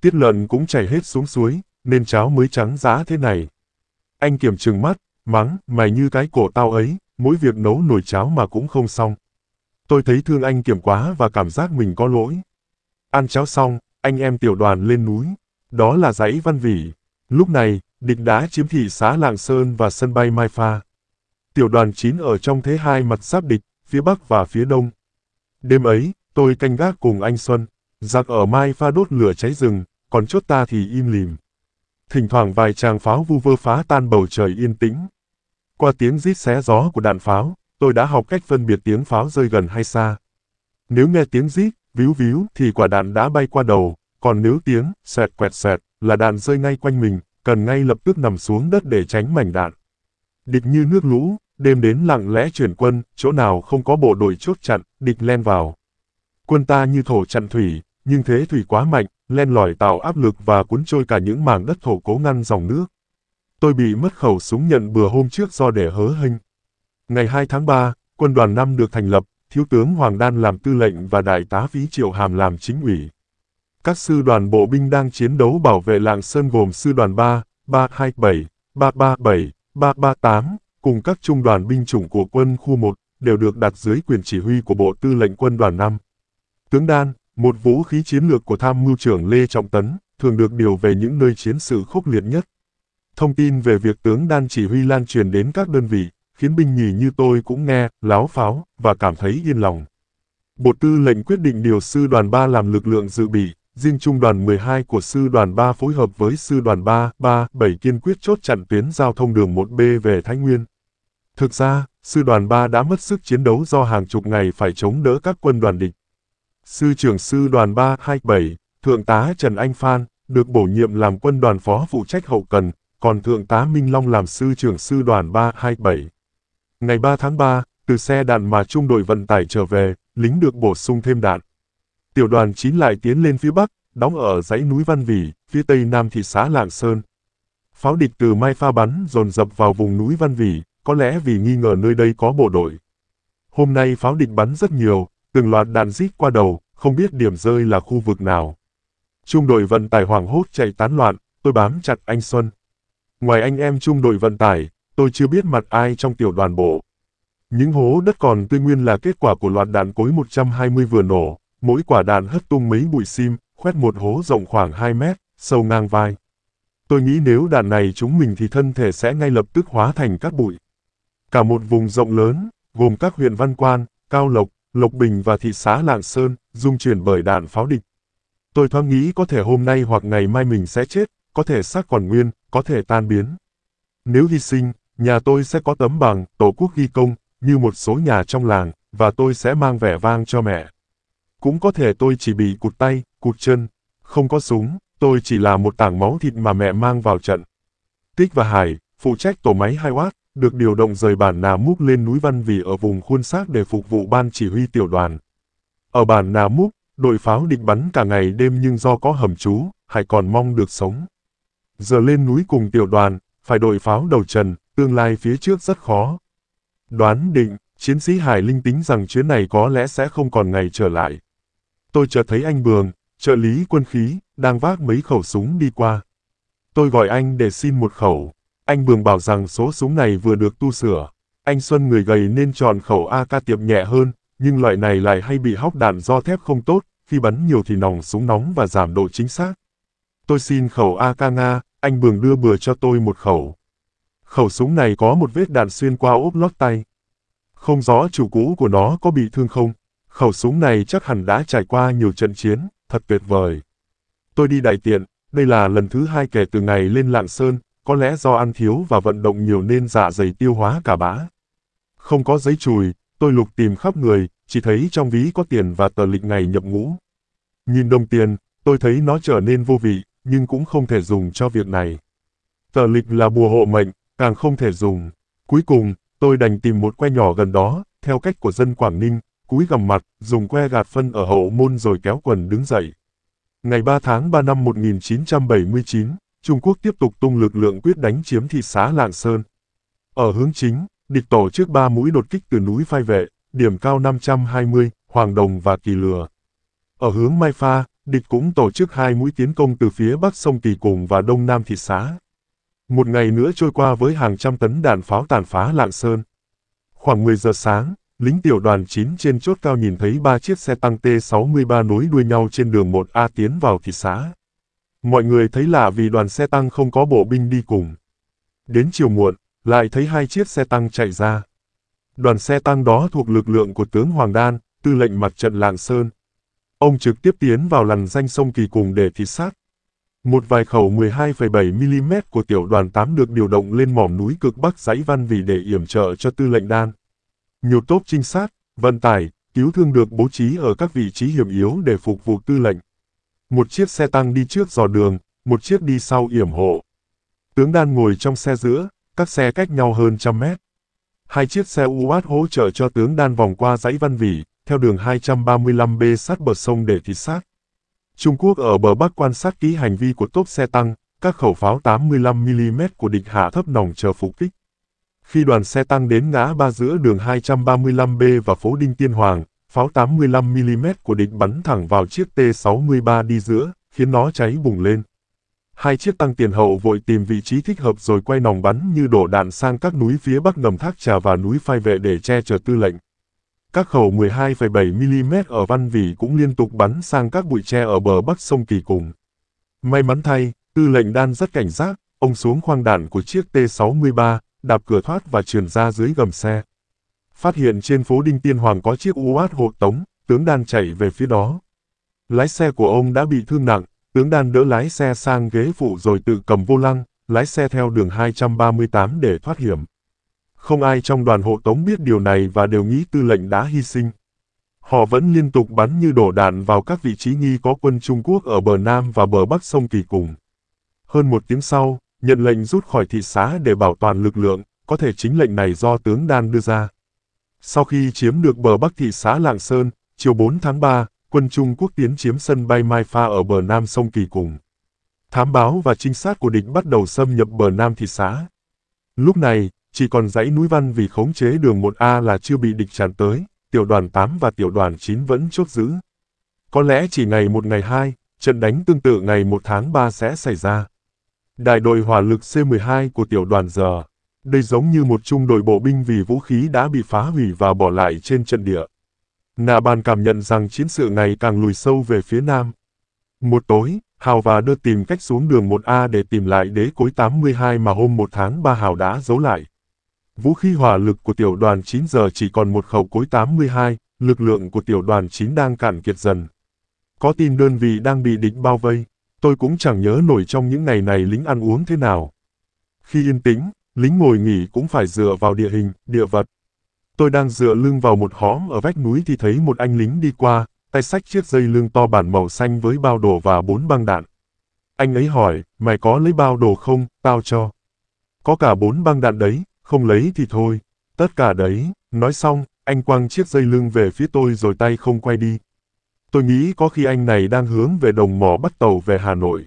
Tiết lợn cũng chảy hết xuống suối, nên cháo mới trắng giá thế này. Anh kiểm trừng mắt, mắng, mày như cái cổ tao ấy, mỗi việc nấu nồi cháo mà cũng không xong. Tôi thấy thương anh kiểm quá và cảm giác mình có lỗi. Ăn cháo xong, anh em tiểu đoàn lên núi. Đó là dãy văn vỉ. Lúc này, địch đã chiếm thị xã Lạng Sơn và sân bay Mai Pha. Tiểu đoàn 9 ở trong thế hai mặt giáp địch, phía Bắc và phía Đông. Đêm ấy, tôi canh gác cùng anh Xuân, giặc ở Mai Pha đốt lửa cháy rừng, còn chốt ta thì im lìm. Thỉnh thoảng vài tràng pháo vu vơ phá tan bầu trời yên tĩnh. Qua tiếng rít xé gió của đạn pháo, tôi đã học cách phân biệt tiếng pháo rơi gần hay xa. Nếu nghe tiếng rít, víu víu thì quả đạn đã bay qua đầu, còn nếu tiếng xẹt quẹt xẹt là đạn rơi ngay quanh mình, cần ngay lập tức nằm xuống đất để tránh mảnh đạn. Địch như nước lũ, đêm đến lặng lẽ chuyển quân, chỗ nào không có bộ đội chốt chặn, địch len vào. Quân ta như thổ chặn thủy, nhưng thế thủy quá mạnh, len lỏi tạo áp lực và cuốn trôi cả những mảng đất thổ cố ngăn dòng nước. Tôi bị mất khẩu súng nhận bừa hôm trước do để hớ hình. Ngày 2 tháng 3, quân đoàn 5 được thành lập, Thiếu tướng Hoàng Đan làm tư lệnh và Đại tá Vĩ Triệu Hàm làm chính ủy. Các sư đoàn bộ binh đang chiến đấu bảo vệ Lạng Sơn gồm sư đoàn 3, 327, 337, 338, cùng các trung đoàn binh chủng của quân khu 1, đều được đặt dưới quyền chỉ huy của Bộ Tư lệnh Quân đoàn 5. Tướng Đan, một vũ khí chiến lược của tham mưu trưởng Lê Trọng Tấn, thường được điều về những nơi chiến sự khốc liệt nhất. Thông tin về việc tướng đan chỉ huy lan truyền đến các đơn vị, khiến binh nhì như tôi cũng nghe, láo pháo, và cảm thấy yên lòng. Bộ tư lệnh quyết định điều sư đoàn 3 làm lực lượng dự bị, riêng trung đoàn 12 của sư đoàn 3 phối hợp với sư đoàn 3, 3, 7 kiên quyết chốt chặn tuyến giao thông đường 1B về Thái Nguyên. Thực ra, sư đoàn 3 đã mất sức chiến đấu do hàng chục ngày phải chống đỡ các quân đoàn địch. Sư trưởng sư đoàn 327, Thượng tá Trần Anh Phan, được bổ nhiệm làm quân đoàn phó phụ trách hậu cần, còn Thượng tá Minh Long làm sư trưởng sư đoàn 327. Ngày 3 tháng 3, từ xe đạn mà trung đội vận tải trở về, lính được bổ sung thêm đạn. Tiểu đoàn 9 lại tiến lên phía Bắc, đóng ở dãy núi Văn Vỉ, phía tây nam thị xã Lạng Sơn. Pháo địch từ Mai Pha bắn dồn dập vào vùng núi Văn Vỉ, có lẽ vì nghi ngờ nơi đây có bộ đội. Hôm nay pháo địch bắn rất nhiều, từng loạt đạn rít qua đầu, không biết điểm rơi là khu vực nào. Trung đội vận tải hoảng hốt chạy tán loạn, tôi bám chặt anh Xuân. Ngoài anh em trung đội vận tải, tôi chưa biết mặt ai trong tiểu đoàn bộ. Những hố đất còn tươi nguyên là kết quả của loạt đạn cối 120 vừa nổ, mỗi quả đạn hất tung mấy bụi sim, khoét một hố rộng khoảng 2 mét, sâu ngang vai. Tôi nghĩ nếu đạn này chúng mình thì thân thể sẽ ngay lập tức hóa thành các bụi. Cả một vùng rộng lớn, gồm các huyện Văn Quan, Cao Lộc, Lộc Bình và thị xã Lạng Sơn, dung chuyển bởi đạn pháo địch. Tôi thoáng nghĩ có thể hôm nay hoặc ngày mai mình sẽ chết, có thể xác còn nguyên, có thể tan biến. Nếu hy sinh, nhà tôi sẽ có tấm bằng, tổ quốc ghi công, như một số nhà trong làng, và tôi sẽ mang vẻ vang cho mẹ. Cũng có thể tôi chỉ bị cụt tay, cụt chân, không có súng, tôi chỉ là một tảng máu thịt mà mẹ mang vào trận. Tích và Hải, phụ trách tổ máy 2W, được điều động rời bản Nà Múc lên núi Văn Vì ở vùng khuôn xác để phục vụ ban chỉ huy tiểu đoàn. Ở bản Nà Múc, đội pháo địch bắn cả ngày đêm nhưng do có hầm trú, Hải còn mong được sống. Giờ lên núi cùng tiểu đoàn, phải đội pháo đầu trần, tương lai phía trước rất khó. Đoán định, chiến sĩ Hải linh tính rằng chuyến này có lẽ sẽ không còn ngày trở lại. Tôi chợt thấy anh Bường, trợ lý quân khí, đang vác mấy khẩu súng đi qua. Tôi gọi anh để xin một khẩu. Anh Bường bảo rằng số súng này vừa được tu sửa. Anh Xuân người gầy nên chọn khẩu AK tiệm nhẹ hơn, nhưng loại này lại hay bị hóc đạn do thép không tốt, khi bắn nhiều thì nòng súng nóng và giảm độ chính xác. Tôi xin khẩu AK Nga, anh Bường đưa bừa cho tôi một khẩu. Khẩu súng này có một vết đạn xuyên qua ốp lót tay. Không rõ chủ cũ của nó có bị thương không. Khẩu súng này chắc hẳn đã trải qua nhiều trận chiến, thật tuyệt vời. Tôi đi đại tiện, đây là lần thứ hai kể từ ngày lên Lạng Sơn, có lẽ do ăn thiếu và vận động nhiều nên dạ dày tiêu hóa cả bã. Không có giấy chùi, tôi lục tìm khắp người, chỉ thấy trong ví có tiền và tờ lịch ngày nhập ngũ. Nhìn đồng tiền, tôi thấy nó trở nên vô vị, nhưng cũng không thể dùng cho việc này. Tờ lịch là bùa hộ mệnh, càng không thể dùng. Cuối cùng, tôi đành tìm một que nhỏ gần đó, theo cách của dân Quảng Ninh, cúi gầm mặt, dùng que gạt phân ở hậu môn rồi kéo quần đứng dậy. Ngày 3 tháng 3 năm 1979, Trung Quốc tiếp tục tung lực lượng quyết đánh chiếm thị xã Lạng Sơn. Ở hướng chính, địch tổ chức ba mũi đột kích từ núi Phai Vệ, điểm cao 520, Hoàng Đồng và Kỳ Lừa. Ở hướng Mai Pha, địch cũng tổ chức hai mũi tiến công từ phía bắc sông Kỳ Cùng và đông nam thị xã. Một ngày nữa trôi qua với hàng trăm tấn đạn pháo tàn phá Lạng Sơn. Khoảng 10 giờ sáng, lính tiểu đoàn 9 trên chốt cao nhìn thấy ba chiếc xe tăng T-63 nối đuôi nhau trên đường 1A tiến vào thị xã. Mọi người thấy lạ vì đoàn xe tăng không có bộ binh đi cùng. Đến chiều muộn, lại thấy hai chiếc xe tăng chạy ra. Đoàn xe tăng đó thuộc lực lượng của tướng Hoàng Đan, tư lệnh mặt trận Lạng Sơn. Ông trực tiếp tiến vào lằn danh sông Kỳ Cùng để thị sát. Một vài khẩu 12,7mm của tiểu đoàn 8 được điều động lên mỏm núi cực Bắc dãy Văn vì để yểm trợ cho tư lệnh đan. Nhiều tốp trinh sát, vận tải, cứu thương được bố trí ở các vị trí hiểm yếu để phục vụ tư lệnh. Một chiếc xe tăng đi trước dò đường, một chiếc đi sau yểm hộ. Tướng đan ngồi trong xe giữa, các xe cách nhau hơn trăm mét. Hai chiếc xe UAT hỗ trợ cho tướng đan vòng qua dãy Văn Vỉ, theo đường 235B sát bờ sông để thị sát. Trung Quốc ở bờ Bắc quan sát kỹ hành vi của tốp xe tăng, các khẩu pháo 85mm của địch hạ thấp nòng chờ phục kích. Khi đoàn xe tăng đến ngã ba giữa đường 235B và phố Đinh Tiên Hoàng, pháo 85mm của địch bắn thẳng vào chiếc T-63 đi giữa, khiến nó cháy bùng lên. Hai chiếc tăng tiền hậu vội tìm vị trí thích hợp rồi quay nòng bắn như đổ đạn sang các núi phía bắc ngầm Thác Trà và núi Phai Vệ để che chở tư lệnh. Các khẩu 12,7mm ở Văn Vỉ cũng liên tục bắn sang các bụi tre ở bờ bắc sông Kỳ Cùng. May mắn thay, tư lệnh đan rất cảnh giác, ông xuống khoang đạn của chiếc T-63, đạp cửa thoát và trườn ra dưới gầm xe phát hiện trên phố Đinh Tiên Hoàng có chiếc UAT hộ tống, tướng đan chạy về phía đó. Lái xe của ông đã bị thương nặng, tướng đan đỡ lái xe sang ghế phụ rồi tự cầm vô lăng, lái xe theo đường 238 để thoát hiểm. Không ai trong đoàn hộ tống biết điều này và đều nghĩ tư lệnh đã hy sinh. Họ vẫn liên tục bắn như đổ đạn vào các vị trí nghi có quân Trung Quốc ở bờ Nam và bờ Bắc sông Kỳ Cùng. Hơn một tiếng sau, nhận lệnh rút khỏi thị xã để bảo toàn lực lượng, có thể chính lệnh này do tướng Đan đưa ra. Sau khi chiếm được bờ bắc thị xã Lạng Sơn, chiều 4 tháng 3, quân Trung Quốc tiến chiếm sân bay Mai Pha ở bờ nam sông Kỳ Cùng. Thám báo và trinh sát của địch bắt đầu xâm nhập bờ nam thị xã. Lúc này, chỉ còn dãy núi Văn vì khống chế đường 1A là chưa bị địch tràn tới, tiểu đoàn 8 và tiểu đoàn 9 vẫn chốt giữ. Có lẽ chỉ ngày 1 ngày 2, trận đánh tương tự ngày 1 tháng 3 sẽ xảy ra. Đại đội hỏa lực C-12 của tiểu đoàn giờ đây giống như một trung đội bộ binh vì vũ khí đã bị phá hủy và bỏ lại trên trận địa. Nà bàn cảm nhận rằng chiến sự ngày càng lùi sâu về phía nam. Một tối, Hào và đưa tìm cách xuống đường 1A để tìm lại đế cối 82 mà hôm 1 tháng 3 Hào đã giấu lại. Vũ khí hỏa lực của tiểu đoàn 9 giờ chỉ còn một khẩu cối 82, lực lượng của tiểu đoàn 9 đang cạn kiệt dần. Có tin đơn vị đang bị địch bao vây, tôi cũng chẳng nhớ nổi trong những ngày này lính ăn uống thế nào. Khi yên tĩnh, lính ngồi nghỉ cũng phải dựa vào địa hình, địa vật. Tôi đang dựa lưng vào một hóm ở vách núi thì thấy một anh lính đi qua, tay sách chiếc dây lưng to bản màu xanh với bao đồ và bốn băng đạn. Anh ấy hỏi, mày có lấy bao đồ không, tao cho. Có cả bốn băng đạn đấy, không lấy thì thôi. Tất cả đấy, nói xong, anh quăng chiếc dây lưng về phía tôi rồi tay không quay đi. Tôi nghĩ có khi anh này đang hướng về đồng mỏ bắt tàu về Hà Nội.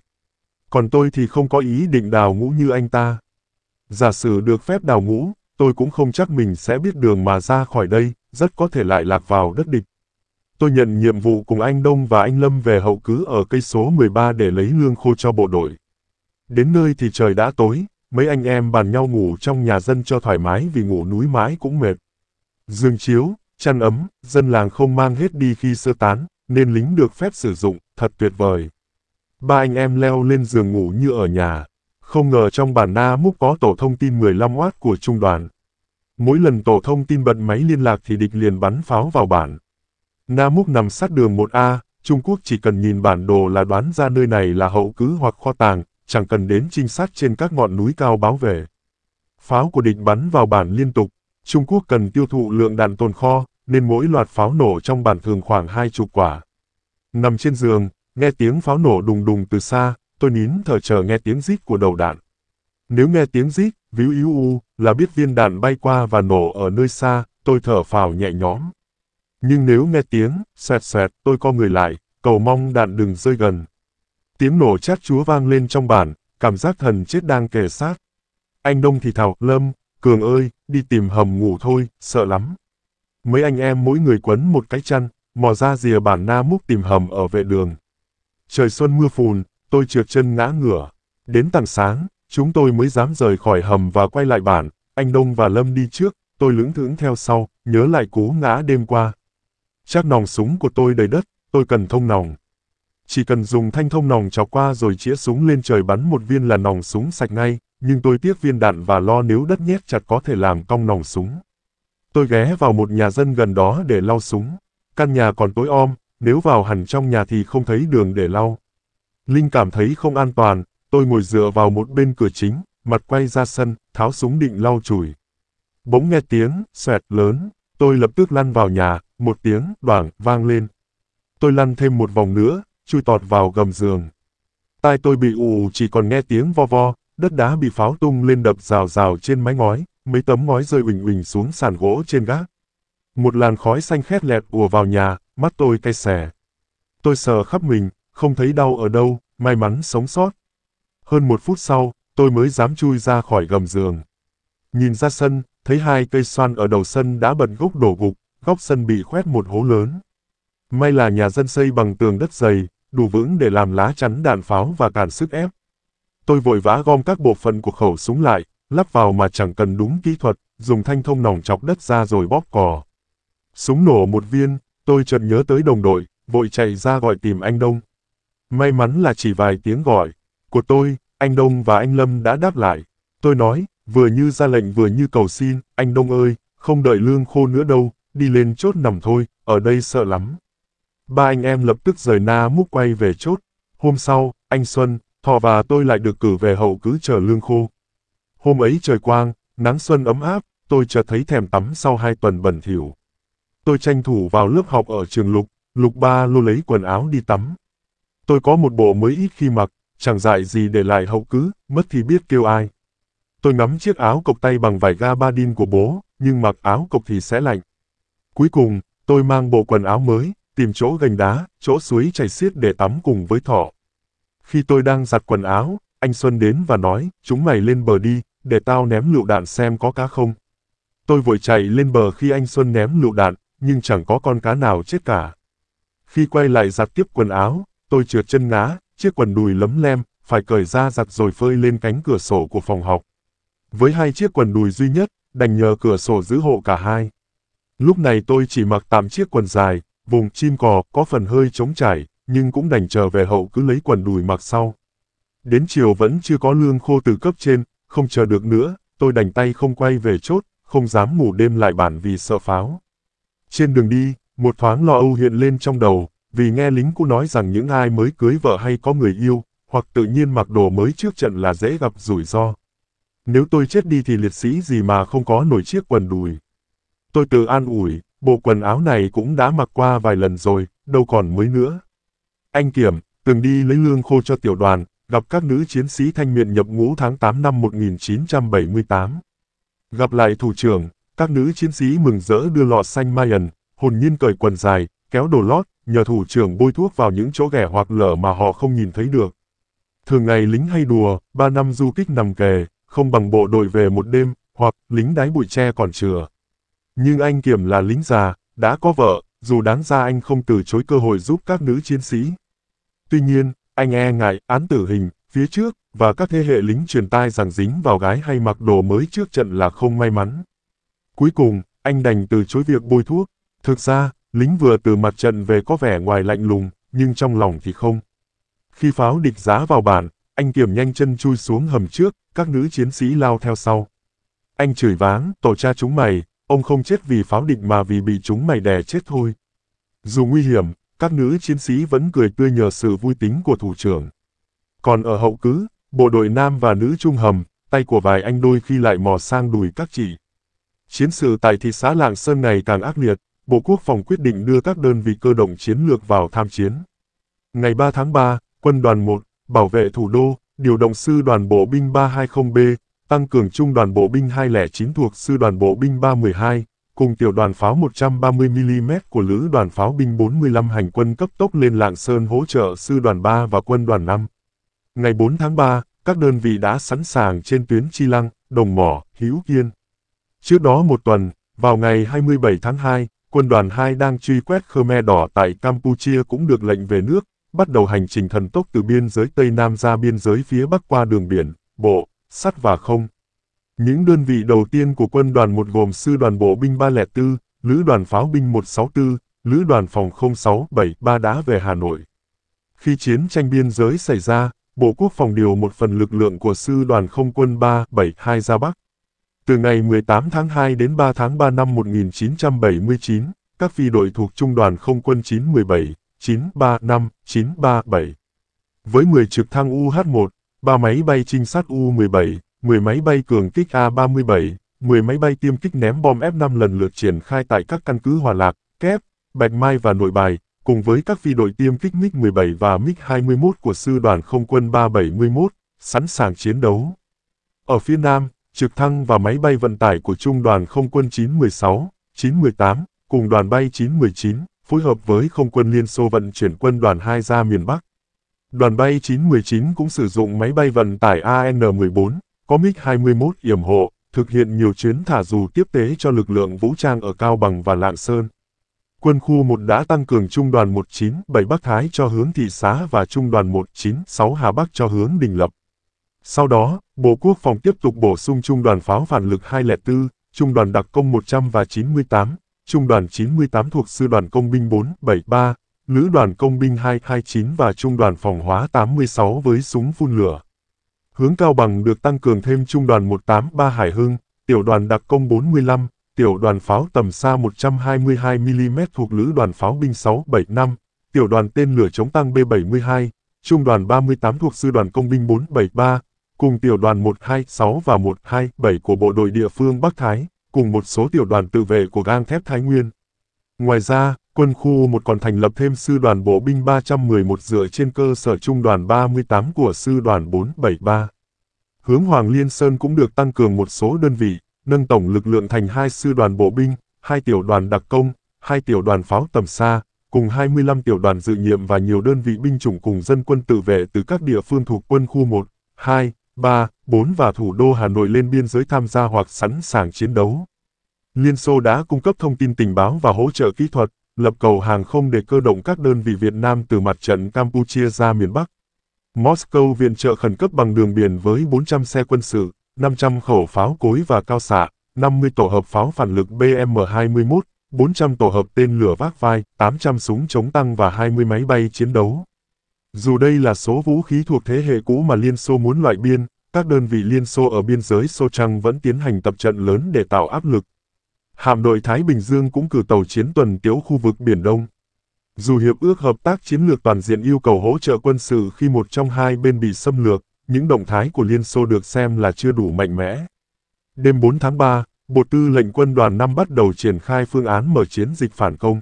Còn tôi thì không có ý định đào ngũ như anh ta. Giả sử được phép đào ngũ, tôi cũng không chắc mình sẽ biết đường mà ra khỏi đây, rất có thể lại lạc vào đất địch. Tôi nhận nhiệm vụ cùng anh Đông và anh Lâm về hậu cứ ở cây số 13 để lấy lương khô cho bộ đội. Đến nơi thì trời đã tối, mấy anh em bàn nhau ngủ trong nhà dân cho thoải mái vì ngủ núi mái cũng mệt. Dương chiếu, chăn ấm, dân làng không mang hết đi khi sơ tán, nên lính được phép sử dụng, thật tuyệt vời. Ba anh em leo lên giường ngủ như ở nhà, không ngờ trong bản Na Múc có tổ thông tin 15 watt của trung đoàn. Mỗi lần tổ thông tin bật máy liên lạc thì địch liền bắn pháo vào bản. Na Múc nằm sát đường 1A, Trung Quốc chỉ cần nhìn bản đồ là đoán ra nơi này là hậu cứ hoặc kho tàng, chẳng cần đến trinh sát trên các ngọn núi cao báo về. Pháo của địch bắn vào bản liên tục, Trung Quốc cần tiêu thụ lượng đạn tồn kho, nên mỗi loạt pháo nổ trong bản thường khoảng hai chục quả. Nằm trên giường, nghe tiếng pháo nổ đùng đùng từ xa, tôi nín thở chờ nghe tiếng rít của đầu đạn. Nếu nghe tiếng rít, víu yếu u, là biết viên đạn bay qua và nổ ở nơi xa, tôi thở phào nhẹ nhõm. Nhưng nếu nghe tiếng, xoẹt xoẹt, tôi co người lại, cầu mong đạn đừng rơi gần. Tiếng nổ chát chúa vang lên trong bản, cảm giác thần chết đang kề sát. Anh Đông thì thào, Lâm, Cường ơi, đi tìm hầm ngủ thôi, sợ lắm. Mấy anh em mỗi người quấn một cái chăn, mò ra rìa bản na múc tìm hầm ở vệ đường. Trời xuân mưa phùn, tôi trượt chân ngã ngửa. Đến tàng sáng, chúng tôi mới dám rời khỏi hầm và quay lại bản, anh Đông và Lâm đi trước, tôi lưỡng thưởng theo sau, nhớ lại cú ngã đêm qua. Chắc nòng súng của tôi đầy đất, tôi cần thông nòng. Chỉ cần dùng thanh thông nòng chọc qua rồi chĩa súng lên trời bắn một viên là nòng súng sạch ngay, nhưng tôi tiếc viên đạn và lo nếu đất nhét chặt có thể làm cong nòng súng. Tôi ghé vào một nhà dân gần đó để lau súng. Căn nhà còn tối om, nếu vào hẳn trong nhà thì không thấy đường để lau. Linh cảm thấy không an toàn, tôi ngồi dựa vào một bên cửa chính, mặt quay ra sân, tháo súng định lau chùi. Bỗng nghe tiếng, xoẹt lớn, tôi lập tức lăn vào nhà, một tiếng, đoảng, vang lên. Tôi lăn thêm một vòng nữa, chui tọt vào gầm giường. Tai tôi bị ù chỉ còn nghe tiếng vo vo, đất đá bị pháo tung lên đập rào rào trên mái ngói, mấy tấm ngói rơi uỳnh uỳnh xuống sàn gỗ trên gác. Một làn khói xanh khét lẹt ùa vào nhà, mắt tôi cay xẻ. Tôi sờ khắp mình, không thấy đau ở đâu, may mắn sống sót. Hơn một phút sau, tôi mới dám chui ra khỏi gầm giường. Nhìn ra sân, thấy hai cây xoan ở đầu sân đã bật gốc đổ gục, góc sân bị khoét một hố lớn. May là nhà dân xây bằng tường đất dày, đủ vững để làm lá chắn đạn pháo và cản sức ép. Tôi vội vã gom các bộ phận của khẩu súng lại, lắp vào mà chẳng cần đúng kỹ thuật, dùng thanh thông nòng chọc đất ra rồi bóp cò. Súng nổ một viên, tôi chợt nhớ tới đồng đội, vội chạy ra gọi tìm anh Đông. May mắn là chỉ vài tiếng gọi của tôi, anh Đông và anh Lâm đã đáp lại. Tôi nói, vừa như ra lệnh vừa như cầu xin, anh Đông ơi, không đợi lương khô nữa đâu, đi lên chốt nằm thôi, ở đây sợ lắm. Ba anh em lập tức rời Na Múc quay về chốt. Hôm sau, anh Xuân, Thọ và tôi lại được cử về hậu cứ chờ lương khô. Hôm ấy trời quang, nắng xuân ấm áp, tôi chợt thấy thèm tắm sau hai tuần bẩn thỉu. Tôi tranh thủ vào lớp học ở trường Lục, Lục Ba lô lấy quần áo đi tắm, Tôi có một bộ mới ít khi mặc, chẳng dại gì để lại hậu cứ, mất thì biết kêu ai. Tôi ngắm chiếc áo cộc tay bằng vải gabardine của bố, nhưng mặc áo cộc thì sẽ lạnh. Cuối cùng, tôi mang bộ quần áo mới, tìm chỗ gành đá, chỗ suối chảy xiết để tắm cùng với thỏ. Khi tôi đang giặt quần áo, anh Xuân đến và nói, chúng mày lên bờ đi, để tao ném lựu đạn xem có cá không. Tôi vội chạy lên bờ khi anh Xuân ném lựu đạn, nhưng chẳng có con cá nào chết cả. Khi quay lại giặt tiếp quần áo, Tôi trượt chân ngã, chiếc quần đùi lấm lem, phải cởi ra giặt rồi phơi lên cánh cửa sổ của phòng học. Với hai chiếc quần đùi duy nhất, đành nhờ cửa sổ giữ hộ cả hai. Lúc này tôi chỉ mặc tạm chiếc quần dài, vùng chim cò có phần hơi trống trải, nhưng cũng đành chờ về hậu cứ lấy quần đùi mặc sau. Đến chiều vẫn chưa có lương khô từ cấp trên, không chờ được nữa, tôi đành tay không quay về chốt, không dám ngủ đêm lại bản vì sợ pháo. Trên đường đi, một thoáng lo âu hiện lên trong đầu, vì nghe lính cũ nói rằng những ai mới cưới vợ hay có người yêu, hoặc tự nhiên mặc đồ mới trước trận là dễ gặp rủi ro. Nếu tôi chết đi thì liệt sĩ gì mà không có nổi chiếc quần đùi. Tôi tự an ủi, bộ quần áo này cũng đã mặc qua vài lần rồi, đâu còn mới nữa. Anh Kiểm, từng đi lấy lương khô cho tiểu đoàn, gặp các nữ chiến sĩ thanh miện nhập ngũ tháng 8 năm 1978. Gặp lại thủ trưởng, các nữ chiến sĩ mừng rỡ đưa lọ xanh Mayan, hồn nhiên cởi quần dài, kéo đồ lót, nhờ thủ trưởng bôi thuốc vào những chỗ ghẻ hoặc lở mà họ không nhìn thấy được. Thường ngày lính hay đùa, ba năm du kích nằm kề, không bằng bộ đội về một đêm, hoặc lính đái bụi tre còn chừa. Nhưng anh Kiểm là lính già, đã có vợ, dù đáng ra anh không từ chối cơ hội giúp các nữ chiến sĩ. Tuy nhiên, anh e ngại án tử hình, phía trước, và các thế hệ lính truyền tai rằng dính vào gái hay mặc đồ mới trước trận là không may mắn. Cuối cùng, anh đành từ chối việc bôi thuốc. Thực ra, Lính vừa từ mặt trận về có vẻ ngoài lạnh lùng, nhưng trong lòng thì không. Khi pháo địch giá vào bản, anh kiểm nhanh chân chui xuống hầm trước, các nữ chiến sĩ lao theo sau. Anh chửi váng, tổ cha chúng mày, ông không chết vì pháo địch mà vì bị chúng mày đè chết thôi. Dù nguy hiểm, các nữ chiến sĩ vẫn cười tươi nhờ sự vui tính của thủ trưởng. Còn ở hậu cứ, bộ đội nam và nữ trung hầm, tay của vài anh đôi khi lại mò sang đùi các chị. Chiến sự tại thị xã Lạng Sơn này càng ác liệt, Bộ Quốc phòng quyết định đưa các đơn vị cơ động chiến lược vào tham chiến. Ngày 3 tháng 3, Quân đoàn 1, Bảo vệ thủ đô, điều động sư đoàn bộ binh 320B, tăng cường trung đoàn bộ binh 209 thuộc sư đoàn bộ binh 312, cùng tiểu đoàn pháo 130mm của lữ đoàn pháo binh 45 hành quân cấp tốc lên Lạng Sơn hỗ trợ sư đoàn 3 và quân đoàn 5. Ngày 4 tháng 3, các đơn vị đã sẵn sàng trên tuyến Chi Lăng, Đồng Mỏ, Hữu Kiên. Trước đó một tuần, vào ngày 27 tháng 2, quân đoàn 2 đang truy quét Khmer Đỏ tại Campuchia cũng được lệnh về nước, bắt đầu hành trình thần tốc từ biên giới Tây Nam ra biên giới phía Bắc qua đường biển, bộ, sắt và không. Những đơn vị đầu tiên của quân đoàn 1 gồm Sư đoàn Bộ binh 304, Lữ đoàn Pháo binh 164, Lữ đoàn Phòng 0673 đã về Hà Nội. Khi chiến tranh biên giới xảy ra, Bộ Quốc phòng điều một phần lực lượng của Sư đoàn Không quân 372 ra Bắc. Từ ngày 18 tháng 2 đến 3 tháng 3 năm 1979, các phi đội thuộc Trung đoàn Không quân 917, 935, 937. Với 10 trực thăng UH-1, 3 máy bay trinh sát U-17, 10 máy bay cường kích A-37, 10 máy bay tiêm kích ném bom F-5 lần lượt triển khai tại các căn cứ Hòa Lạc, Kép, Bạch Mai và Nội Bài, cùng với các phi đội tiêm kích MiG-17 và MiG-21 của Sư đoàn Không quân 371, sẵn sàng chiến đấu. Ở phía Nam, trực thăng và máy bay vận tải của Trung đoàn Không quân 916, 918, cùng đoàn bay 919, phối hợp với Không quân Liên Xô vận chuyển quân đoàn 2 ra miền Bắc. Đoàn bay 919 cũng sử dụng máy bay vận tải AN-14, có MiG-21 yểm hộ, thực hiện nhiều chuyến thả dù tiếp tế cho lực lượng vũ trang ở Cao Bằng và Lạng Sơn. Quân khu 1 đã tăng cường Trung đoàn 197 Bắc Thái cho hướng thị xá và Trung đoàn 196 Hà Bắc cho hướng Đình Lập. Sau đó, Bộ Quốc phòng tiếp tục bổ sung Trung đoàn pháo phản lực 204, Trung đoàn đặc công 100 và 98, Trung đoàn 98 thuộc Sư đoàn Công binh 473, Lữ đoàn Công binh 229 và Trung đoàn phòng hóa 86 với súng phun lửa. Hướng Cao Bằng được tăng cường thêm Trung đoàn 183 Hải Hưng, Tiểu đoàn đặc công 45, Tiểu đoàn pháo tầm xa 122mm thuộc Lữ đoàn pháo binh 675, Tiểu đoàn tên lửa chống tăng B-72, Trung đoàn 38 thuộc Sư đoàn Công binh 473, cùng tiểu đoàn 126 và 127 của bộ đội địa phương Bắc Thái, cùng một số tiểu đoàn tự vệ của gang thép Thái Nguyên. Ngoài ra, quân khu 1 còn thành lập thêm sư đoàn bộ binh 311 dựa trên cơ sở trung đoàn 38 của sư đoàn 473. Hướng Hoàng Liên Sơn cũng được tăng cường một số đơn vị, nâng tổng lực lượng thành hai sư đoàn bộ binh, hai tiểu đoàn đặc công, hai tiểu đoàn pháo tầm xa, cùng 25 tiểu đoàn dự nhiệm và nhiều đơn vị binh chủng cùng dân quân tự vệ từ các địa phương thuộc quân khu 1, 2, 3, 4 và thủ đô Hà Nội lên biên giới tham gia hoặc sẵn sàng chiến đấu. Liên Xô đã cung cấp thông tin tình báo và hỗ trợ kỹ thuật, lập cầu hàng không để cơ động các đơn vị Việt Nam từ mặt trận Campuchia ra miền Bắc. Moscow viện trợ khẩn cấp bằng đường biển với 400 xe quân sự, 500 khẩu pháo cối và cao xạ, 50 tổ hợp pháo phản lực BM-21, 400 tổ hợp tên lửa vác vai, 800 súng chống tăng và 20 máy bay chiến đấu. Dù đây là số vũ khí thuộc thế hệ cũ mà Liên Xô muốn loại biên, các đơn vị Liên Xô ở biên giới Sô vẫn tiến hành tập trận lớn để tạo áp lực. Hạm đội Thái Bình Dương cũng cử tàu chiến tuần tiếu khu vực Biển Đông. Dù Hiệp ước Hợp tác Chiến lược Toàn diện yêu cầu hỗ trợ quân sự khi một trong hai bên bị xâm lược, những động thái của Liên Xô được xem là chưa đủ mạnh mẽ. Đêm 4 tháng 3, Bộ Tư lệnh Quân đoàn 5 bắt đầu triển khai phương án mở chiến dịch phản công.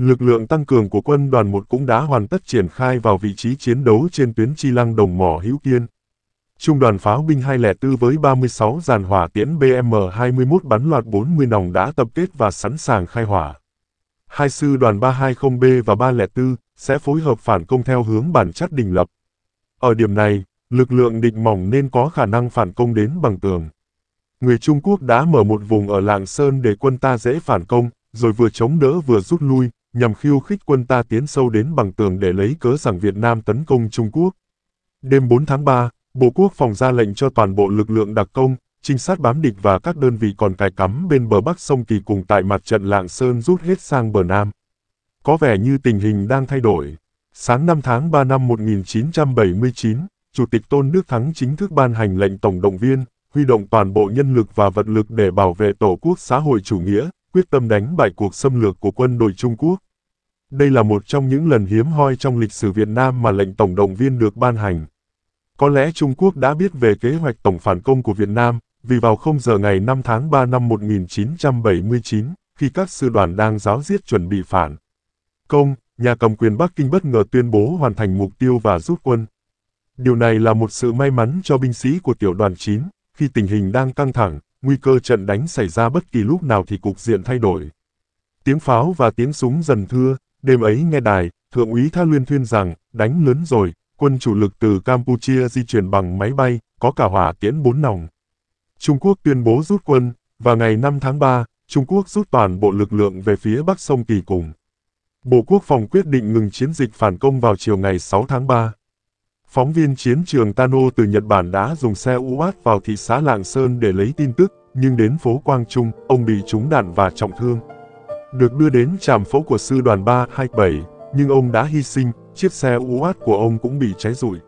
Lực lượng tăng cường của quân đoàn 1 cũng đã hoàn tất triển khai vào vị trí chiến đấu trên tuyến Chi Lăng Đồng Mỏ Hữu Kiên. Trung đoàn pháo binh 204 với 36 dàn hỏa tiễn BM-21 bắn loạt 40 nòng đã tập kết và sẵn sàng khai hỏa. Hai sư đoàn 320B và 304 sẽ phối hợp phản công theo hướng bản chất đình lập. Ở điểm này, lực lượng địch mỏng nên có khả năng phản công đến bằng tường. Người Trung Quốc đã mở một vùng ở Lạng Sơn để quân ta dễ phản công, rồi vừa chống đỡ vừa rút lui, nhằm khiêu khích quân ta tiến sâu đến bằng tường để lấy cớ rằng Việt Nam tấn công Trung Quốc. Đêm 4 tháng 3, Bộ Quốc phòng ra lệnh cho toàn bộ lực lượng đặc công, trinh sát bám địch và các đơn vị còn cài cắm bên bờ bắc sông Kỳ cùng tại mặt trận Lạng Sơn rút hết sang bờ Nam. Có vẻ như tình hình đang thay đổi. Sáng 5 tháng 3 năm 1979, Chủ tịch Tôn Đức Thắng chính thức ban hành lệnh tổng động viên, huy động toàn bộ nhân lực và vật lực để bảo vệ Tổ quốc xã hội chủ nghĩa, quyết tâm đánh bại cuộc xâm lược của quân đội Trung Quốc. Đây là một trong những lần hiếm hoi trong lịch sử Việt Nam mà lệnh tổng động viên được ban hành. Có lẽ Trung Quốc đã biết về kế hoạch tổng phản công của Việt Nam, vì vào 0 giờ ngày 5 tháng 3 năm 1979, khi các sư đoàn đang giáo diết chuẩn bị phản công, nhà cầm quyền Bắc Kinh bất ngờ tuyên bố hoàn thành mục tiêu và rút quân. Điều này là một sự may mắn cho binh sĩ của tiểu đoàn 9, khi tình hình đang căng thẳng, nguy cơ trận đánh xảy ra bất kỳ lúc nào thì cục diện thay đổi. Tiếng pháo và tiếng súng dần thưa, đêm ấy nghe đài, Thượng úy Tha Luyên thuyên rằng, đánh lớn rồi, quân chủ lực từ Campuchia di chuyển bằng máy bay, có cả hỏa tiễn bốn nòng. Trung Quốc tuyên bố rút quân, và ngày 5 tháng 3, Trung Quốc rút toàn bộ lực lượng về phía bắc sông Kỳ Cùng. Bộ Quốc phòng quyết định ngừng chiến dịch phản công vào chiều ngày 6 tháng 3 phóng viên chiến trường Tano từ Nhật Bản đã dùng xe UAT vào thị xã Lạng Sơn để lấy tin tức, nhưng đến phố Quang Trung, ông bị trúng đạn và trọng thương. Được đưa đến trạm phẫu của sư đoàn 327, nhưng ông đã hy sinh, chiếc xe UAT của ông cũng bị cháy rụi.